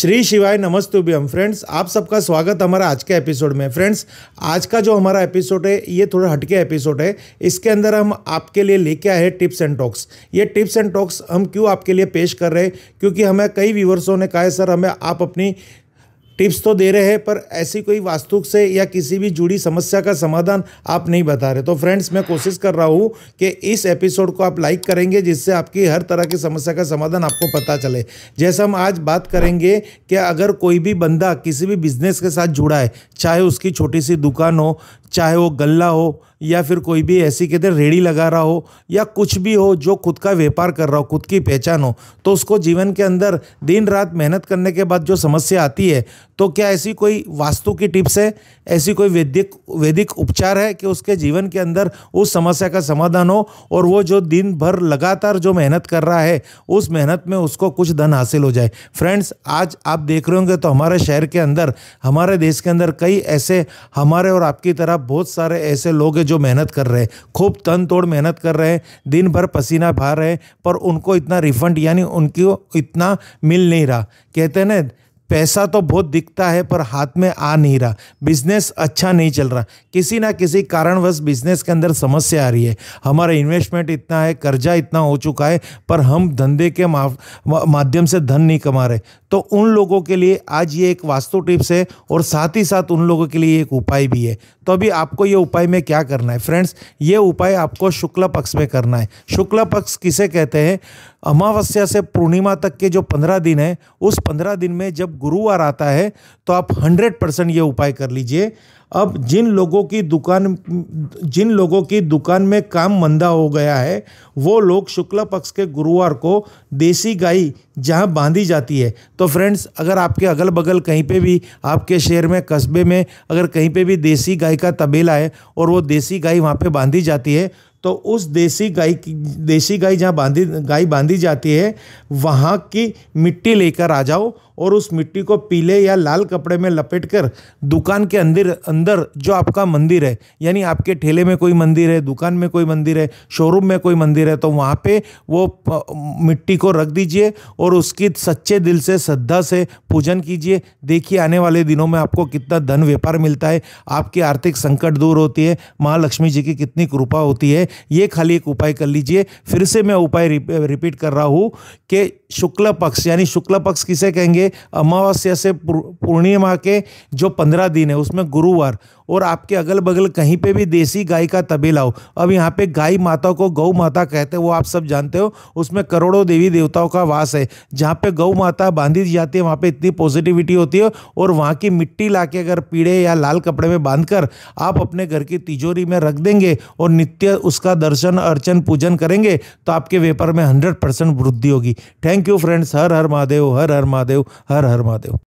श्री शिवाय हम फ्रेंड्स आप सबका स्वागत हमारा आज के एपिसोड में फ्रेंड्स आज का जो हमारा एपिसोड है ये थोड़ा हटके एपिसोड है इसके अंदर हम आपके लिए लेके आए हैं टिप्स एंड टॉक्स ये टिप्स एंड टॉक्स हम क्यों आपके लिए पेश कर रहे हैं क्योंकि हमें कई व्यूवर्सों ने कहा है सर हमें आप अपनी टिप्स तो दे रहे हैं पर ऐसी कोई वास्तुक से या किसी भी जुड़ी समस्या का समाधान आप नहीं बता रहे तो फ्रेंड्स मैं कोशिश कर रहा हूँ कि इस एपिसोड को आप लाइक करेंगे जिससे आपकी हर तरह की समस्या का समाधान आपको पता चले जैसा हम आज बात करेंगे कि अगर कोई भी बंदा किसी भी बिजनेस के साथ जुड़ा है चाहे उसकी छोटी सी दुकान हो चाहे वो गल्ला हो या फिर कोई भी ऐसी कहते रेड़ी लगा रहा हो या कुछ भी हो जो खुद का व्यापार कर रहा हो खुद की पहचान हो तो उसको जीवन के अंदर दिन रात मेहनत करने के बाद जो समस्या आती है तो क्या ऐसी कोई वास्तु की टिप्स है ऐसी कोई वैदिक वैदिक उपचार है कि उसके जीवन के अंदर उस समस्या का समाधान हो और वो जो दिन भर लगातार जो मेहनत कर रहा है उस मेहनत में उसको कुछ धन हासिल हो जाए फ्रेंड्स आज आप देख रहे होंगे तो हमारे शहर के अंदर हमारे देश के अंदर कई ऐसे हमारे और आपकी तरह बहुत सारे ऐसे लोग हैं जो मेहनत कर रहे हैं खूब तन तोड़ मेहनत कर रहे हैं दिन भर पसीना भा रहे हैं पर उनको इतना रिफंड यानी उनको इतना मिल नहीं रहा कहते हैं ना पैसा तो बहुत दिखता है पर हाथ में आ नहीं रहा बिजनेस अच्छा नहीं चल रहा किसी ना किसी कारणवश बिजनेस के अंदर समस्या आ रही है हमारा इन्वेस्टमेंट इतना है कर्जा इतना हो चुका है पर हम धंधे के माध्यम से धन नहीं कमा रहे तो उन लोगों के लिए आज ये एक वास्तु टिप्स है और साथ ही साथ उन लोगों के लिए एक उपाय भी है तो अभी आपको ये उपाय में क्या करना है फ्रेंड्स ये उपाय आपको शुक्ल पक्ष में करना है शुक्ल पक्ष किसे कहते हैं अमावस्या से पूर्णिमा तक के जो पंद्रह दिन है उस पंद्रह दिन में जब गुरुवार आता है तो आप हंड्रेड परसेंट ये उपाय कर लीजिए अब जिन लोगों की दुकान जिन लोगों की दुकान में काम मंदा हो गया है वो लोग शुक्ल पक्ष के गुरुवार को देसी गाय जहाँ बांधी जाती है तो फ्रेंड्स अगर आपके अगल बगल कहीं पे भी आपके शहर में कस्बे में अगर कहीं पे भी देसी गाय का तबेला है और वो देसी गाय वहाँ पे बांधी जाती है तो उस देसी गाय की देसी गाय जहाँ बांधी गाय बांधी जाती है वहाँ की मिट्टी लेकर आ जाओ और उस मिट्टी को पीले या लाल कपड़े में लपेट कर दुकान के अंदर अंदर जो आपका मंदिर है यानी आपके ठेले में कोई मंदिर है दुकान में कोई मंदिर है शोरूम में कोई मंदिर है तो वहाँ पे वो मिट्टी को रख दीजिए और उसकी सच्चे दिल से श्रद्धा से पूजन कीजिए देखिए आने वाले दिनों में आपको कितना धन व्यापार मिलता है आपकी आर्थिक संकट दूर होती है माँ लक्ष्मी जी की कितनी कृपा होती है ये खाली एक उपाय कर लीजिए फिर से मैं उपाय रिपीट कर रहा हूँ कि शुक्ल पक्ष यानी शुक्ल पक्ष किसे कहेंगे अमावस्या से पूर्णिमा के जो पंद्रह दिन है उसमें गुरुवार और आपके अगल बगल कहीं पे भी देसी गाय का तबेला हो अब यहाँ पे गाय माता को गौ माता कहते हैं वो आप सब जानते हो उसमें करोड़ों देवी देवताओं का वास है जहाँ पे गौ माता बांधी जाती है वहाँ पे इतनी पॉजिटिविटी होती है और वहाँ की मिट्टी ला के अगर पीड़े या लाल कपड़े में बांधकर आप अपने घर की तिजोरी में रख देंगे और नित्य उसका दर्शन अर्चन पूजन करेंगे तो आपके व्यापार में हंड्रेड परसेंट वृद्धि होगी थैंक यू फ्रेंड्स हर हर महादेव हर हर महादेव हर हर महादेव